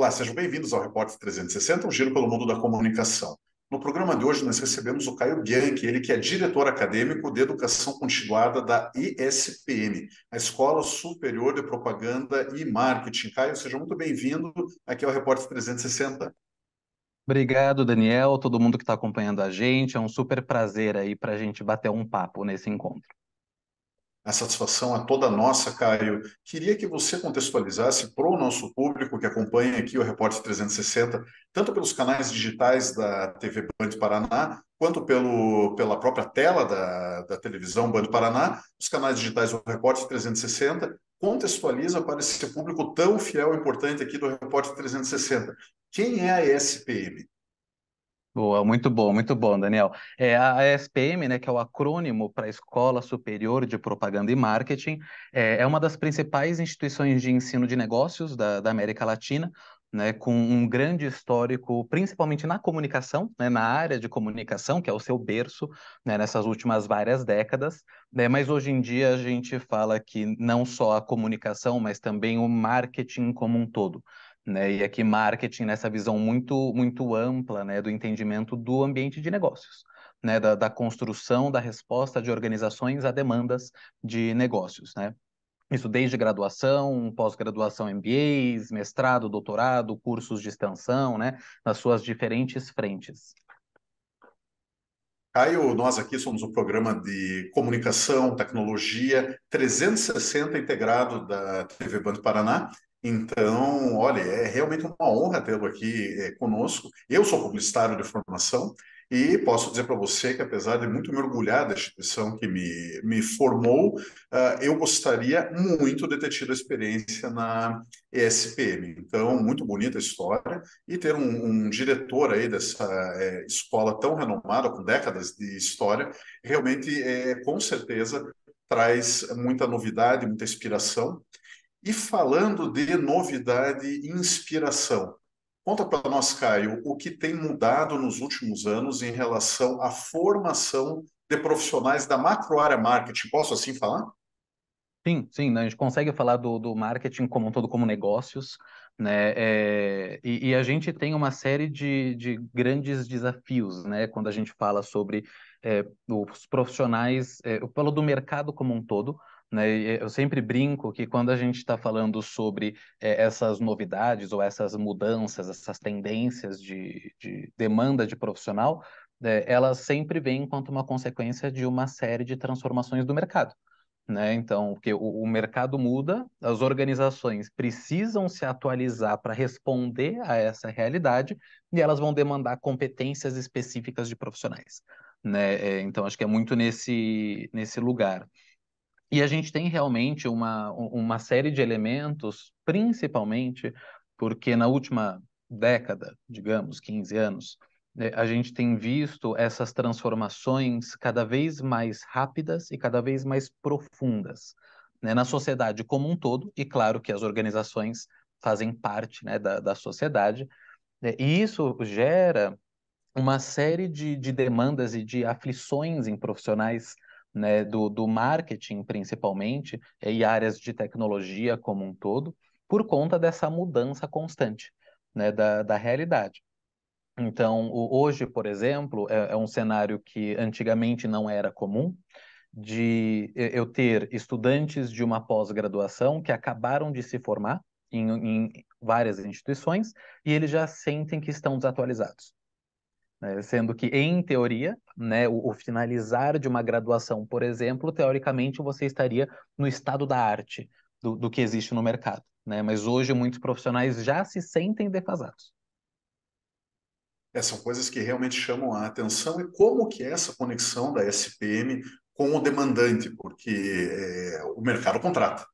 Olá, sejam bem-vindos ao Repórter 360, um giro pelo mundo da comunicação. No programa de hoje, nós recebemos o Caio Bianchi, ele que é diretor acadêmico de educação continuada da ESPM, a Escola Superior de Propaganda e Marketing. Caio, seja muito bem-vindo aqui ao Repórter 360. Obrigado, Daniel, todo mundo que está acompanhando a gente. É um super prazer aí para a gente bater um papo nesse encontro. A satisfação é toda nossa, Caio. Queria que você contextualizasse para o nosso público que acompanha aqui o Repórter 360, tanto pelos canais digitais da TV Band Paraná, quanto pelo, pela própria tela da, da televisão Band Paraná, os canais digitais do Repórter 360, contextualiza para esse público tão fiel e importante aqui do Repórter 360. Quem é a ESPM? Boa, muito bom, muito bom, Daniel. É, a ESPM, né, que é o acrônimo para Escola Superior de Propaganda e Marketing, é, é, uma das principais instituições de ensino de negócios da, da América Latina, né, com um grande histórico, principalmente na comunicação, né, na área de comunicação, que é o seu berço né, nessas últimas várias décadas. Né. mas hoje em dia a gente fala que não só a comunicação, mas também o marketing como um todo. Né? E aqui marketing nessa né, visão muito muito ampla, né, do entendimento do ambiente de negócios, né, da, da construção da resposta de organizações a demandas de negócios, né? Isso desde graduação, pós-graduação MBAs, mestrado, doutorado, cursos de extensão, né, nas suas diferentes frentes. Caio, nós aqui somos um programa de comunicação, tecnologia, 360 integrado da TV Band Paraná então, olha, é realmente uma honra tê-lo aqui é, conosco. Eu sou publicitário de formação e posso dizer para você que, apesar de muito me orgulhar da instituição que me, me formou, uh, eu gostaria muito de ter tido a experiência na ESPM. Então, muito bonita a história e ter um, um diretor aí dessa é, escola tão renomada, com décadas de história, realmente, é, com certeza, traz muita novidade, muita inspiração e falando de novidade e inspiração, conta para nós, Caio, o que tem mudado nos últimos anos em relação à formação de profissionais da macro área marketing. Posso assim falar? Sim, sim, né? a gente consegue falar do, do marketing como um todo, como negócios, né? É, e, e, a gente tem uma série de, de grandes desafios, né? Quando a gente fala sobre é, os profissionais, é, eu falo do mercado como um todo, né? Eh, eu sempre brinco que quando a gente está falando sobre é, essas novidades ou essas mudanças, essas tendências de, de demanda de profissional, né, elas sempre vêm enquanto uma consequência de uma série de transformações do mercado. Né? Então, porque o, o mercado muda, as organizações precisam se atualizar para responder a essa realidade e elas vão demandar competências específicas de profissionais. Né? Eh, então, acho que é muito nesse, nesse lugar. E a gente tem realmente uma, uma série de elementos, principalmente porque na última década, digamos, 15 anos, né, a gente tem visto essas transformações cada vez mais rápidas e cada vez mais profundas né, na sociedade como um todo, e claro que as organizações fazem parte né, da, da sociedade, né, e isso gera uma série de, de demandas e de aflições em profissionais né, do, do marketing principalmente e áreas de tecnologia como um todo, por conta dessa mudança constante né, da, da realidade. Então, hoje, por exemplo, é, é um cenário que antigamente não era comum, de eu ter estudantes de uma pós-graduação que acabaram de se formar em, em, várias instituições e eles já sentem que estão desatualizados. Né? Sendo que, em teoria, né, o, o finalizar de uma graduação, por exemplo, teoricamente você estaria no estado da arte do, do que existe no mercado. Né? Mas hoje muitos profissionais já se sentem defasados. É, são coisas que realmente chamam a atenção e como que é essa conexão da SPM com o demandante, porque é, o mercado contrata.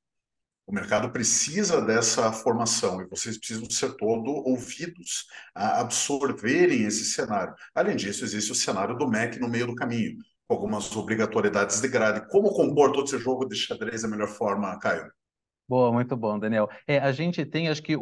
O mercado precisa dessa formação e vocês precisam ser todo ouvidos a absorverem esse cenário. Além disso, existe o cenário do MEC no meio do caminho, com algumas obrigatoriedades de grade. Como compor todo esse jogo de xadrez da melhor forma, Caio? Boa, muito bom, Daniel. É, a gente tem, acho que, o,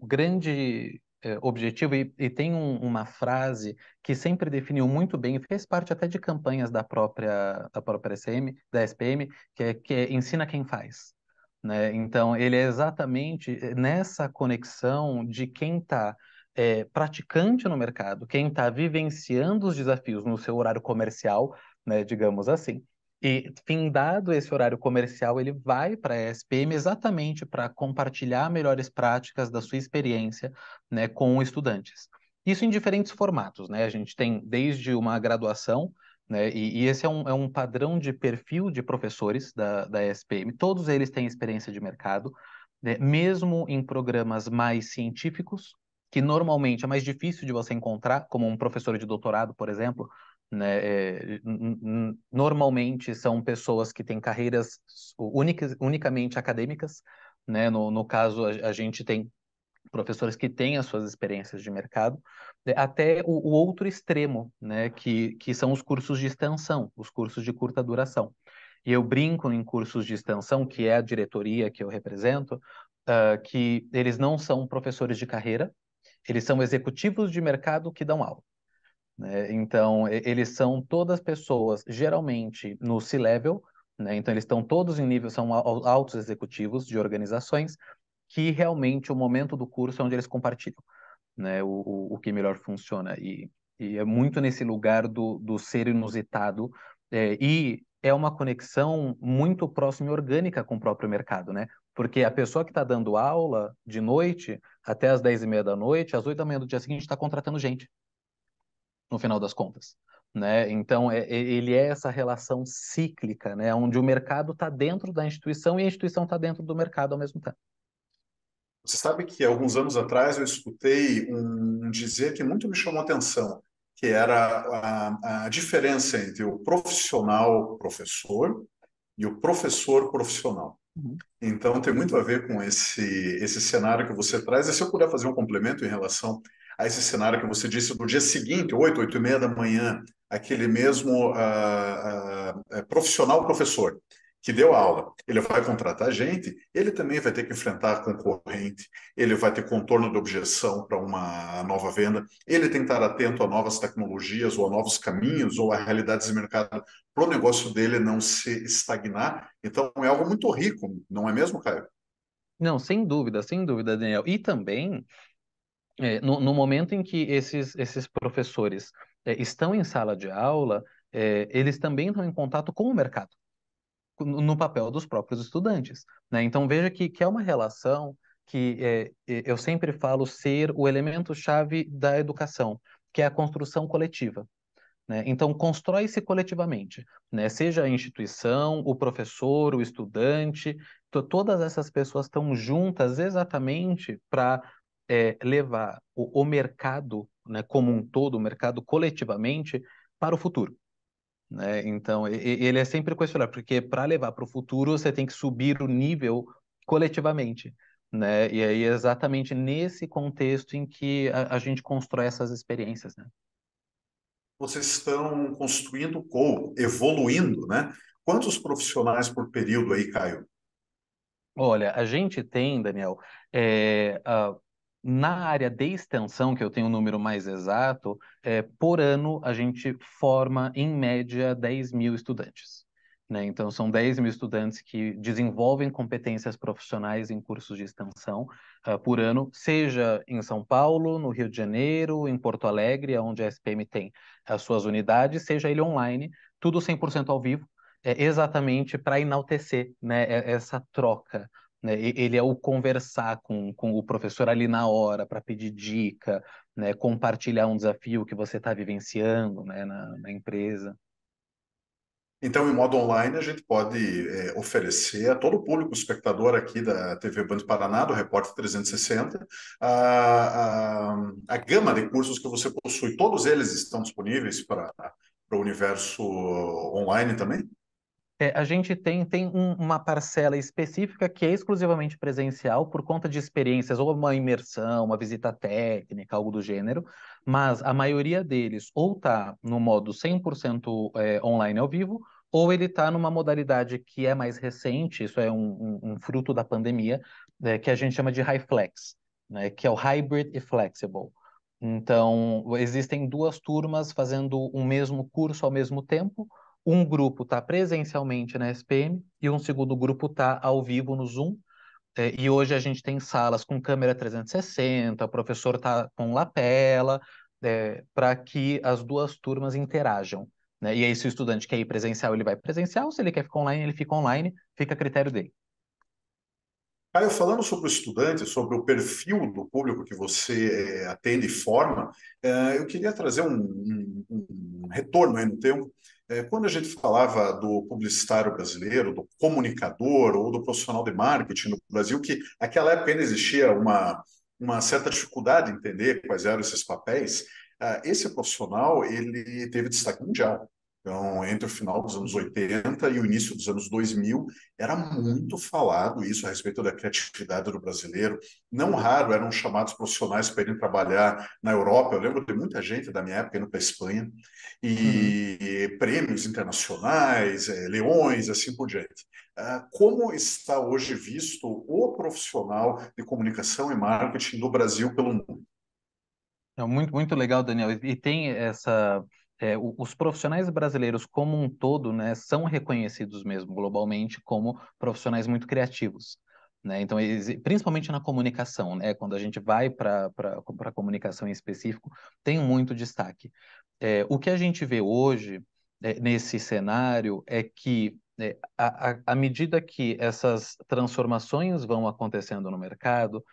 o grande é, objetivo, e, e tem um, uma frase que sempre definiu muito bem, fez parte até de campanhas da própria, da própria SM, da SPM, que é, que é ensina quem faz. Né? Então, ele é exatamente eh, nessa conexão de quem está é, eh, praticante no mercado, quem está vivenciando os desafios no seu horário comercial, né, digamos assim. E, findado esse horário comercial, ele vai para a SPM exatamente para compartilhar melhores práticas da sua experiência né, com estudantes. Isso em diferentes formatos, né? A gente tem desde uma graduação, né? E, e, esse é um, é um padrão de perfil de professores da, da SPM. Todos eles têm experiência de mercado, né? mesmo em programas mais científicos, que normalmente é mais difícil de você encontrar, como um professor de doutorado, por exemplo. Né? É, normalmente são pessoas que têm carreiras unicamente acadêmicas. Né? No, no caso, a, a gente tem professores que têm as suas experiências de mercado, né, até o, o, outro extremo, né, que, que são os cursos de extensão, os cursos de curta duração. E eu brinco em cursos de extensão, que é a diretoria que eu represento, uh, que eles não são professores de carreira, eles são executivos de mercado que dão aula. Né? Então, eles são todas pessoas, geralmente no C-level, né? então eles estão todos em nível, são altos executivos de organizações, que realmente o momento do curso é onde eles compartilham né, o, o, o que melhor funciona. E, e é muito nesse lugar do, do ser inusitado é, e é uma conexão muito próxima e orgânica com o próprio mercado, né? Porque a pessoa que está dando aula de noite até as 10 e meia da noite, às 8 da manhã do dia seguinte, está contratando gente, no final das contas. Né? Então, é, é, ele é essa relação cíclica, né? onde o mercado está dentro da instituição e a instituição está dentro do mercado ao mesmo tempo. Você sabe que alguns anos atrás eu escutei um dizer que muito me chamou a atenção, que era a, a diferença entre o profissional professor e o professor profissional. Uhum. Então, tem muito a ver com esse, esse cenário que você traz. E se eu puder fazer um complemento em relação a esse cenário que você disse do dia seguinte, 8, 8 e meia da manhã, aquele mesmo uh, uh, profissional professor que deu aula, ele vai contratar gente, ele também vai ter que enfrentar a concorrente, ele vai ter contorno de objeção para uma nova venda, ele tem que estar atento a novas tecnologias ou a novos caminhos ou a realidades de mercado para o negócio dele não se estagnar. Então é algo muito rico, não é mesmo, Caio? Não, sem dúvida, sem dúvida, Daniel. E também é, no, no, momento em que esses, esses professores é, estão em sala de aula, é, eles também estão em contato com o mercado no papel dos próprios estudantes. Né? Então, veja que, que é uma relação que é, é eu sempre falo ser o elemento-chave da educação, que é a construção coletiva. Né? Então, constrói-se coletivamente, né? seja a instituição, o professor, o estudante, todas essas pessoas estão juntas exatamente para é, levar o, o mercado né, como um todo, o mercado coletivamente, para o futuro. Né? Então, ele é sempre questionar, porque para levar para o futuro você tem que subir o nível coletivamente. Né? E aí é exatamente nesse contexto em que a, a gente constrói essas experiências, né? Vocês estão construindo ou evoluindo, né? Quantos profissionais por período aí, Caio? Olha, a gente tem, Daniel, é, na área de extensão, que eu tenho um número mais exato, é, por ano a gente forma, em média, 10 mil estudantes. Né? Então, são 10 mil estudantes que desenvolvem competências profissionais em cursos de extensão uh, por ano, seja em São Paulo, no Rio de Janeiro, em Porto Alegre, onde a SPM tem as suas unidades, seja ele online, tudo 100% ao vivo, é, exatamente para enaltecer né, essa troca né? Ele é o conversar com, com o professor ali na hora para pedir dica, né? compartilhar um desafio que você está vivenciando né? na, na empresa. Então, em modo online, a gente pode é, oferecer a todo o público, espectador aqui da TV Band Paraná, do Repórter 360, a, a, a gama de cursos que você possui. Todos eles estão disponíveis para o universo online também? É, a gente tem, tem um, uma parcela específica que é exclusivamente presencial por conta de experiências, ou uma imersão, uma visita técnica, algo do gênero, mas a maioria deles ou está no modo 100% é, online ao vivo, ou ele está numa modalidade que é mais recente, isso é um, um, um fruto da pandemia, é, que a gente chama de high flex, né, que é o hybrid e flexible. Então, existem duas turmas fazendo o mesmo curso ao mesmo tempo, um grupo está presencialmente na SPM e um segundo grupo está ao vivo no Zoom. É, e hoje a gente tem salas com câmera 360, o professor está com lapela, é, para que as duas turmas interajam. Né? E aí, se o estudante quer ir presencial, ele vai presencial, se ele quer ficar online, ele fica online, fica a critério dele. Caio, falando sobre o estudante, sobre o perfil do público que você é, atende e forma, é, eu queria trazer um, um, um retorno aí no tempo é, quando a gente falava do publicitário brasileiro, do comunicador ou do profissional de marketing no Brasil, que naquela época ainda existia uma, uma certa dificuldade em entender quais eram esses papéis, ah, esse profissional ele teve destaque mundial. Então, entre o final dos anos 80 e o início dos anos 2000, era muito falado isso a respeito da criatividade do brasileiro. Não raro eram chamados profissionais para irem trabalhar na Europa. Eu lembro de muita gente da minha época indo para a Espanha, e uhum. prêmios internacionais, é, leões, assim por diante. Ah, como está hoje visto o profissional de comunicação e marketing do Brasil pelo mundo? É muito, muito legal, Daniel. E tem essa é, os profissionais brasileiros como um todo né, são reconhecidos mesmo globalmente como profissionais muito criativos. Né? Então, principalmente na comunicação, né? quando a gente vai para a comunicação em específico, tem muito destaque. É, o que a gente vê hoje é, nesse cenário é que, é, à medida que essas transformações vão acontecendo no mercado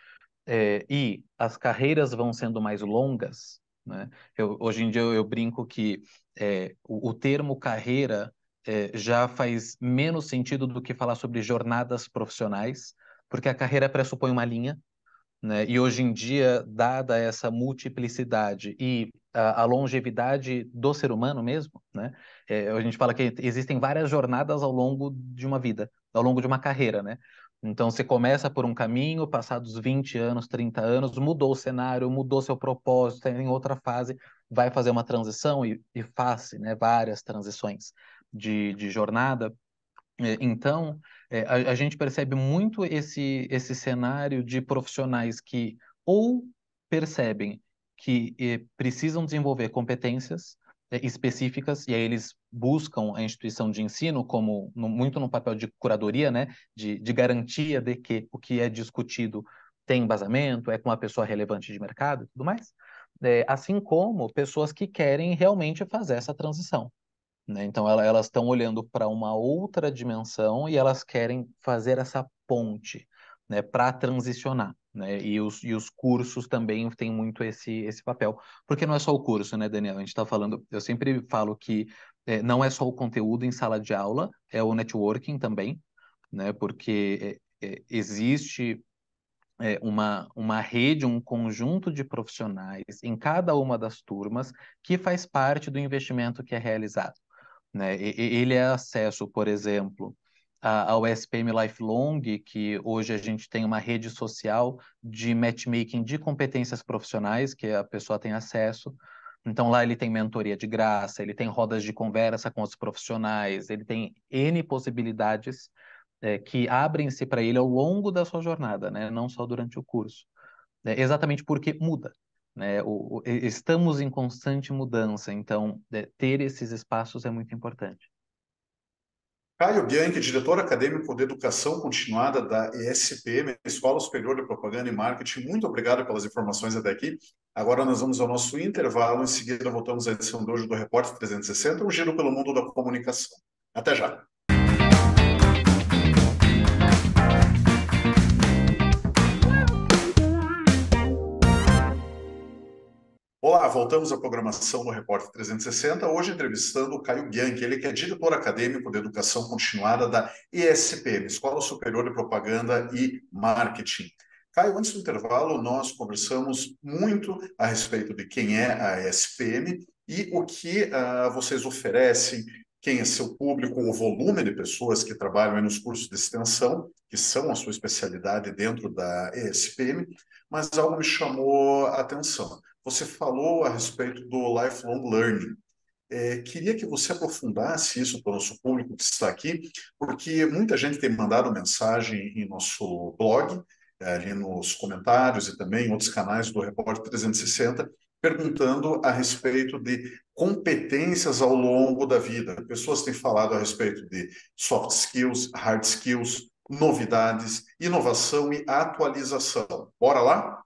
é, e as carreiras vão sendo mais longas, né? Eu, hoje em dia eu, eu brinco que é, o, o, termo carreira é, já faz menos sentido do que falar sobre jornadas profissionais, porque a carreira pressupõe uma linha, né? e hoje em dia, dada essa multiplicidade e a, a longevidade do ser humano mesmo, né? É, a gente fala que existem várias jornadas ao longo de uma vida, ao longo de uma carreira, né? Então você começa por um caminho, passados 20 anos, 30 anos, mudou o cenário, mudou seu propósito, está em outra fase, vai fazer uma transição e, e faz né, várias transições de, de jornada. É, então, é, a, a, gente percebe muito esse, esse cenário de profissionais que ou percebem que eh, precisam desenvolver competências, específicas, e aí eles buscam a instituição de ensino como no, muito no papel de curadoria, né, de, de garantia de que o que é discutido tem embasamento, é com uma pessoa relevante de mercado e tudo mais, é, assim como pessoas que querem realmente fazer essa transição. Né? Então, ela, elas estão olhando para uma outra dimensão e elas querem fazer essa ponte né, para transicionar. Né? E, os, e os cursos também têm muito esse, esse papel. Porque não é só o curso, né, Daniel? A gente está falando, eu sempre falo que é, não é só o conteúdo em sala de aula, é o networking também, né? Porque é, é, existe é uma, uma rede, um conjunto de profissionais em cada uma das turmas que faz parte do investimento que é realizado. Né? E, ele é acesso, por exemplo, a, a USPM Lifelong, que hoje a gente tem uma rede social de matchmaking de competências profissionais, que a pessoa tem acesso. Então lá ele tem mentoria de graça, ele tem rodas de conversa com os profissionais, ele tem N possibilidades é, que abrem-se para ele ao longo da sua jornada, né? não só durante o curso. É, exatamente porque muda. Né? O, o, estamos em constante mudança, então é, ter esses espaços é muito importante. Caio Bianchi, diretor acadêmico de Educação Continuada da ESPM, Escola Superior de Propaganda e Marketing, muito obrigado pelas informações até aqui. Agora nós vamos ao nosso intervalo, em seguida voltamos à edição de hoje do Repórter 360, um giro pelo mundo da comunicação. Até já! Ah, voltamos à programação do Repórter 360, hoje entrevistando o Caio Bianchi, ele que é diretor acadêmico de educação continuada da ESPM, Escola Superior de Propaganda e Marketing. Caio, antes do intervalo, nós conversamos muito a respeito de quem é a ESPM e o que uh, vocês oferecem, quem é seu público, o volume de pessoas que trabalham nos cursos de extensão, que são a sua especialidade dentro da ESPM, mas algo me chamou a atenção. Você falou a respeito do lifelong learning. É, queria que você aprofundasse isso para o nosso público que está aqui, porque muita gente tem mandado mensagem em nosso blog, é, ali nos comentários e também em outros canais do Repórter 360, perguntando a respeito de competências ao longo da vida. Pessoas têm falado a respeito de soft skills, hard skills, novidades, inovação e atualização. Bora lá?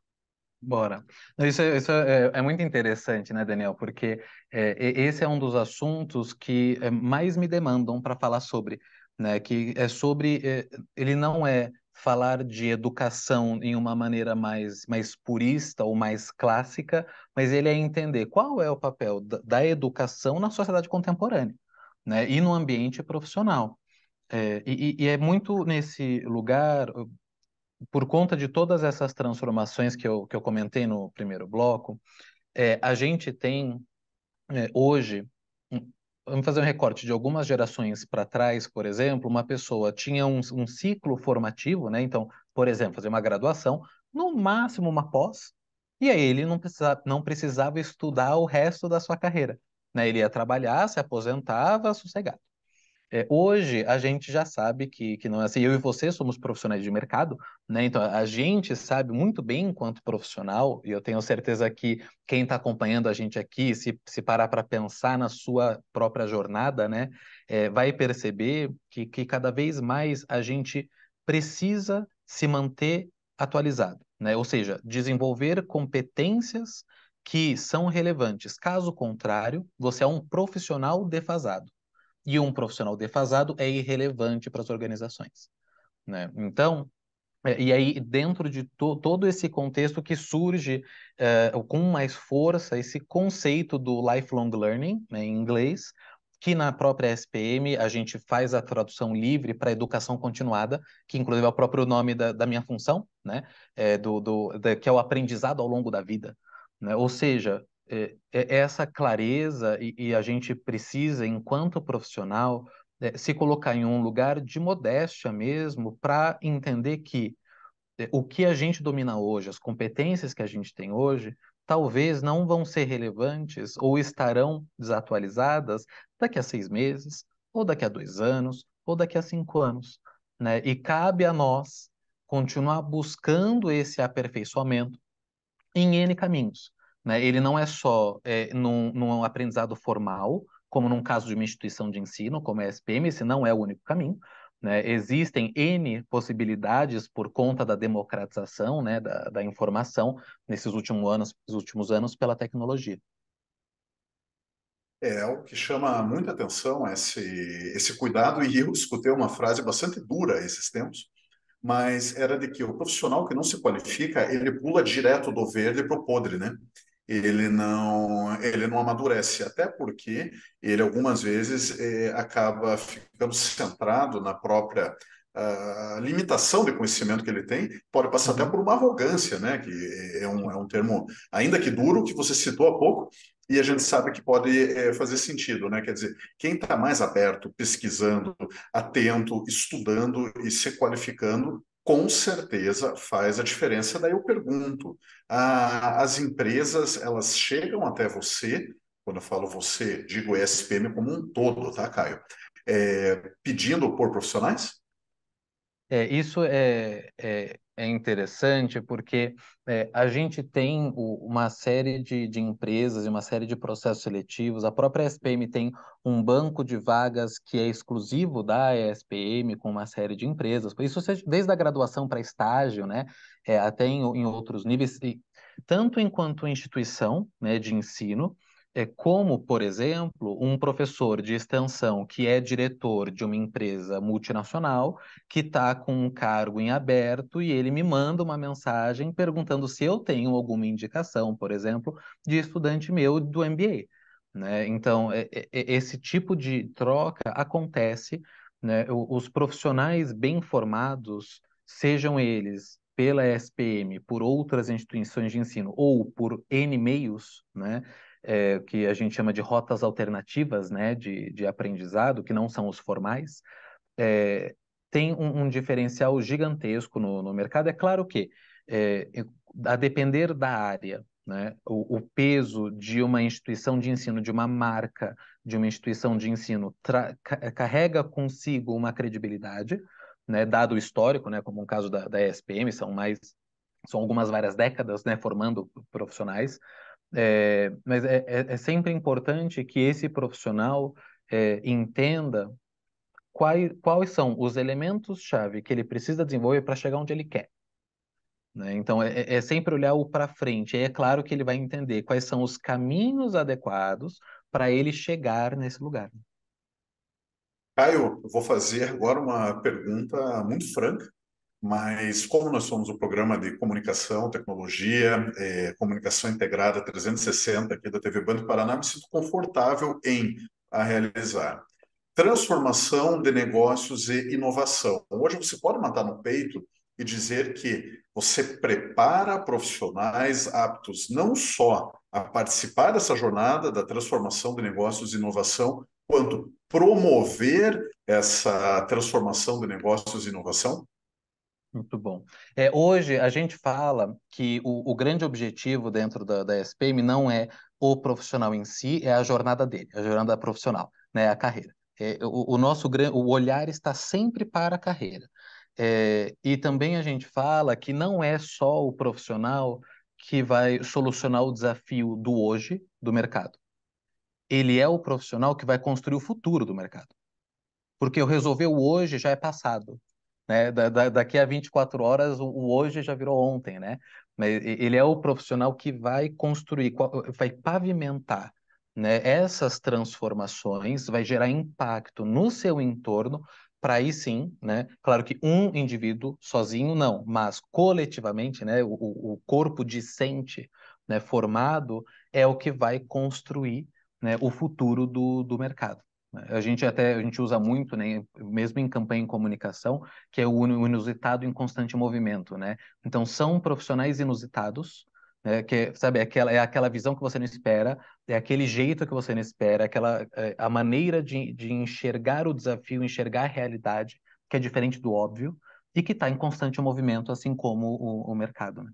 Bora. Isso, é, isso é, é, é, muito interessante, né, Daniel? Porque é, esse é um dos assuntos que é, mais me demandam para falar sobre, né? Que é sobre. É, ele não é falar de educação em uma maneira mais, mais purista ou mais clássica, mas ele é entender qual é o papel da, da educação na sociedade contemporânea, né? E no ambiente profissional. É, e, e, é muito nesse lugar, por conta de todas essas transformações que eu, que eu comentei no primeiro bloco, é, a gente tem é, hoje. Vamos fazer um recorte de algumas gerações para trás, por exemplo, uma pessoa tinha um, um ciclo formativo, né? Então, por exemplo, fazer uma graduação, no máximo uma pós, e aí ele não precisava, não precisava estudar o resto da sua carreira. Né? Ele ia trabalhar, se aposentava, sossegado. É, hoje a gente já sabe que, que não é assim. Eu e você somos profissionais de mercado, né? Então a gente sabe muito bem enquanto profissional, e eu tenho certeza que quem está acompanhando a gente aqui, se, se parar para pensar na sua própria jornada, né? É, vai perceber que, que cada vez mais a gente precisa se manter atualizado, né? Ou seja, desenvolver competências que são relevantes. Caso contrário, você é um profissional defasado e um profissional defasado é irrelevante para as organizações. Né? Então, é, e aí, dentro de to todo esse contexto que surge uh, com mais força esse conceito do lifelong learning, né, em inglês, que na própria SPM a gente faz a tradução livre para educação continuada, que inclusive é o próprio nome da, da minha função, né, é do, do, da, que é o aprendizado ao longo da vida. Né? Ou seja, eh, é, é essa clareza e, e, a gente precisa, enquanto profissional, é, se colocar em um lugar de modéstia mesmo para entender que eh, o que a gente domina hoje, as competências que a gente tem hoje, talvez não vão ser relevantes ou estarão desatualizadas daqui a seis meses, ou daqui a dois anos, ou daqui a cinco anos. Né? E cabe a nós continuar buscando esse aperfeiçoamento em N caminhos. Né? Ele não é só é, num, num aprendizado formal, como num caso de uma instituição de ensino, como é a SPM, esse não é o único caminho. Né? Existem N possibilidades por conta da democratização né, da, da informação nesses últimos anos, últimos anos pela tecnologia. É, o que chama muita atenção é esse, esse cuidado, e eu escutei uma frase bastante dura esses tempos, mas era de que o profissional que não se qualifica, ele pula direto do verde para o podre, né? ele não ele não amadurece, até porque ele algumas vezes eh, acaba ficando centrado na própria uh, limitação de conhecimento que ele tem, pode passar até uhum. por uma arrogância, né? Que é um, é um termo, ainda que duro, que você citou há pouco, e a gente sabe que pode é, fazer sentido, né? Quer dizer, quem está mais aberto, pesquisando, atento, estudando e se qualificando, com certeza faz a diferença. Daí eu pergunto, a, as empresas, elas chegam até você, quando eu falo você, digo ESPM como um todo, tá, Caio? É, pedindo por profissionais? É, isso é, é, é interessante porque é, a gente tem o, uma série de, de empresas e uma série de processos seletivos. A própria SPM tem um banco de vagas que é exclusivo da SPM com uma série de empresas. Isso desde a graduação para estágio, né? É, até em, em outros níveis, e, tanto enquanto instituição né, de ensino, é, como, por exemplo, um professor de extensão que é diretor de uma empresa multinacional, que está com um cargo em aberto e ele me manda uma mensagem perguntando se eu tenho alguma indicação, por exemplo, de estudante meu do MBA. Né? Então, é, é, é, esse tipo de troca acontece. Né? Os profissionais bem formados, sejam eles pela SPM, por outras instituições de ensino ou por N meios, né? é, que a gente chama de rotas alternativas né, de, de aprendizado, que não são os formais, é, tem um, um, diferencial gigantesco no, no, mercado. É claro que, é, a depender da área, né, o, o, peso de uma instituição de ensino, de uma marca, de uma instituição de ensino, carrega consigo uma credibilidade, né, dado o histórico, né, como o caso da, da ESPM, são mais são algumas várias décadas né, formando profissionais, é, mas é, é, é, sempre importante que esse profissional é, entenda quais, quais são os elementos-chave que ele precisa desenvolver para chegar onde ele quer. Né? Então, é, é, é sempre olhar o para frente. E é claro que ele vai entender quais são os caminhos adequados para ele chegar nesse lugar. Caio, vou fazer agora uma pergunta muito franca, mas como nós somos o um programa de comunicação, tecnologia, é, comunicação integrada 360 aqui da TV Bando Paraná, me sinto confortável em a realizar. Transformação de negócios e inovação. Hoje você pode matar no peito e dizer que você prepara profissionais aptos não só a participar dessa jornada da transformação de negócios e inovação, quanto promover essa transformação de negócios e inovação muito bom. É, hoje a gente fala que o, o grande objetivo dentro da, da SPM não é o profissional em si, é a jornada dele, a jornada profissional, né, a carreira. É, o, o, nosso o olhar está sempre para a carreira. É, e também a gente fala que não é só o profissional que vai solucionar o desafio do hoje do mercado. Ele é o profissional que vai construir o futuro do mercado. Porque eu resolver o hoje já é passado né? Da, da, daqui a 24 horas, o, o hoje já virou ontem, né? Ele é o profissional que vai construir, vai pavimentar né, essas transformações, vai gerar impacto no seu entorno, para aí sim, né? Claro que um indivíduo sozinho não, mas coletivamente, né? O, o corpo discente, né? Formado é o que vai construir né, o futuro do, do mercado. A gente até a gente usa muito, né, mesmo em campanha em comunicação, que é o inusitado em constante movimento, né? Então são profissionais inusitados, né, que sabe é aquela é aquela visão que você não espera, é aquele jeito que você não espera, é aquela é, a maneira de, de enxergar o desafio, enxergar a realidade que é diferente do óbvio e que está em constante movimento, assim como o, o mercado. Né?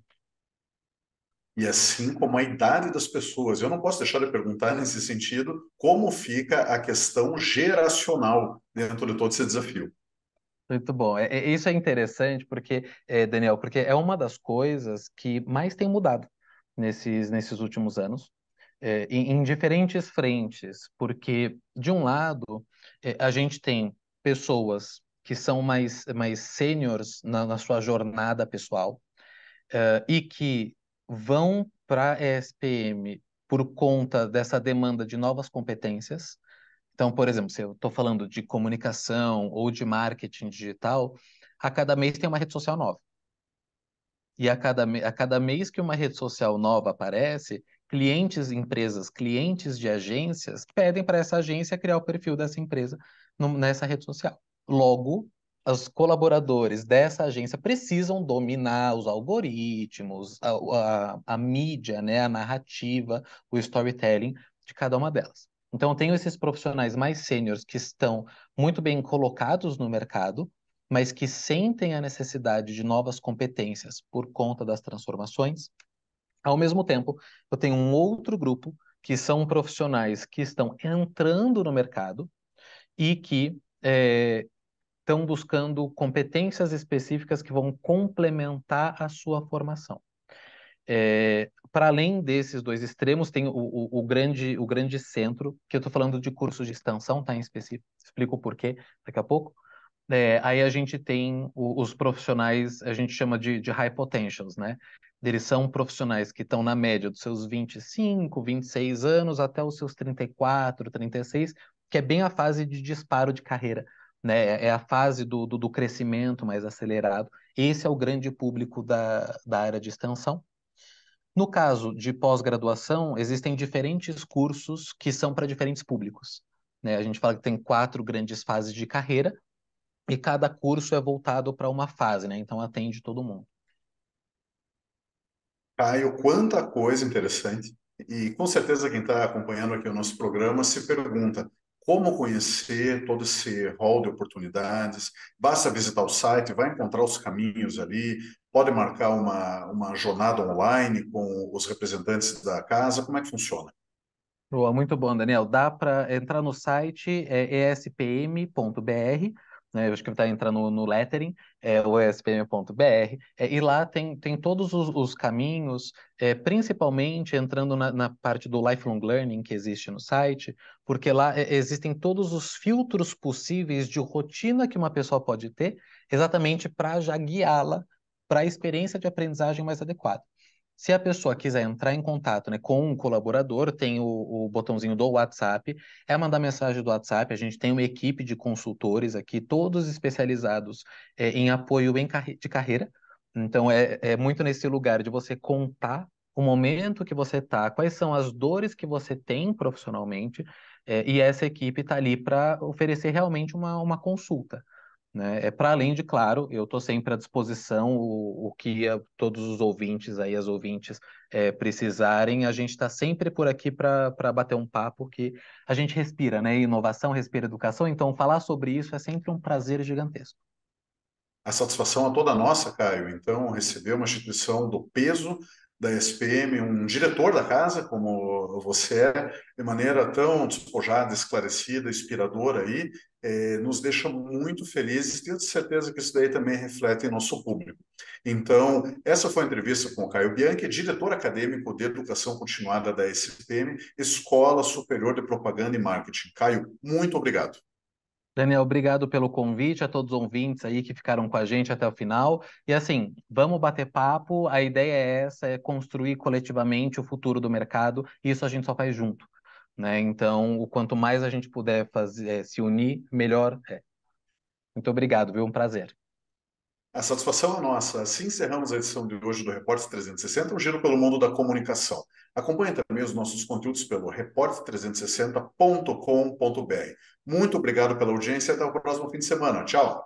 e assim como a idade das pessoas. Eu não posso deixar de perguntar nesse sentido como fica a questão geracional dentro de todo esse desafio. Muito bom. É, é, isso é interessante porque, é, Daniel, porque é uma das coisas que mais tem mudado nesses, nesses últimos anos, é, em, em, diferentes frentes, porque, de um lado, é, a gente tem pessoas que são mais, mais sêniores na, na sua jornada pessoal, é, e que vão para a ESPM por conta dessa demanda de novas competências. Então, por exemplo, se eu estou falando de comunicação ou de marketing digital, a cada mês tem uma rede social nova. E a cada, a cada mês que uma rede social nova aparece, clientes, empresas, clientes de agências pedem para essa agência criar o perfil dessa empresa nessa rede social. Logo, os colaboradores dessa agência precisam dominar os algoritmos, a, a, a mídia, né, a narrativa, o storytelling de cada uma delas. Então, eu tenho esses profissionais mais sêniores que estão muito bem colocados no mercado, mas que sentem a necessidade de novas competências por conta das transformações. Ao mesmo tempo, eu tenho um outro grupo que são profissionais que estão entrando no mercado e que é, estão buscando competências específicas que vão complementar a sua formação. É, para além desses dois extremos, tem o, o, o, grande, o grande centro, que eu estou falando de curso de extensão, tá, em específico, explico o porquê daqui a pouco. É, aí a gente tem o, os profissionais, a gente chama de, de high potentials, né? Eles são profissionais que estão na média dos seus 25, 26 anos até os seus 34, 36, que é bem a fase de disparo de carreira né? É, é a fase do, do, do crescimento mais acelerado. Esse é o grande público da, da área de extensão. No caso de pós-graduação, existem diferentes cursos que são para diferentes públicos. Né? A gente fala que tem quatro grandes fases de carreira e cada curso é voltado para uma fase, né? então atende todo mundo. Caio, quanta coisa interessante. E com certeza quem está acompanhando aqui o nosso programa se pergunta: como conhecer todo esse rol de oportunidades. Basta visitar o site, vai encontrar os caminhos ali, pode marcar uma, uma jornada online com os representantes da casa. Como é que funciona? Boa, muito bom, Daniel. Dá para entrar no site é espm.br né? Eu acho que vai tá, entrar no, no lettering, é, o espm.br, é, e lá tem, tem todos os, os caminhos, é, principalmente entrando na, na, parte do lifelong learning que existe no site, porque lá é, existem todos os filtros possíveis de rotina que uma pessoa pode ter, exatamente para já guiá-la para a experiência de aprendizagem mais adequada. Se a pessoa quiser entrar em contato né, com um colaborador, tem o, o, botãozinho do WhatsApp, é mandar mensagem do WhatsApp. A gente tem uma equipe de consultores aqui, todos especializados é, em apoio em carre de carreira. Então, é, é muito nesse lugar de você contar o momento que você está, quais são as dores que você tem profissionalmente, é, e essa equipe está ali para oferecer realmente uma, uma consulta. Né? É para além de, claro, eu estou sempre à disposição, o, o que a, todos os ouvintes aí, as ouvintes, é, precisarem, a gente está sempre por aqui para bater um papo, que a gente respira, né? Inovação respira educação, então falar sobre isso é sempre um prazer gigantesco. A satisfação é toda nossa, Caio. Então, receber uma instituição do peso da SPM, um diretor da casa, como você é, de maneira tão despojada, esclarecida, inspiradora aí, é, nos deixa muito felizes. Tenho certeza que isso daí também reflete em nosso público. Então, essa foi a entrevista com o Caio Bianchi, diretor acadêmico de Educação Continuada da SPM, Escola Superior de Propaganda e Marketing. Caio, muito obrigado. Daniel, obrigado pelo convite a todos os ouvintes aí que ficaram com a gente até o final. E assim, vamos bater papo. A ideia é essa, é construir coletivamente o futuro do mercado. E isso a gente só faz junto, né? Então, o quanto mais a gente puder fazer, é, se unir, melhor é. Muito obrigado, viu? Um prazer. A satisfação é nossa. Assim encerramos a edição de hoje do Repórter 360, um giro pelo mundo da comunicação. Acompanhe também os nossos conteúdos pelo repórter360.com.br. Muito obrigado pela audiência e até o próximo fim de semana. Tchau!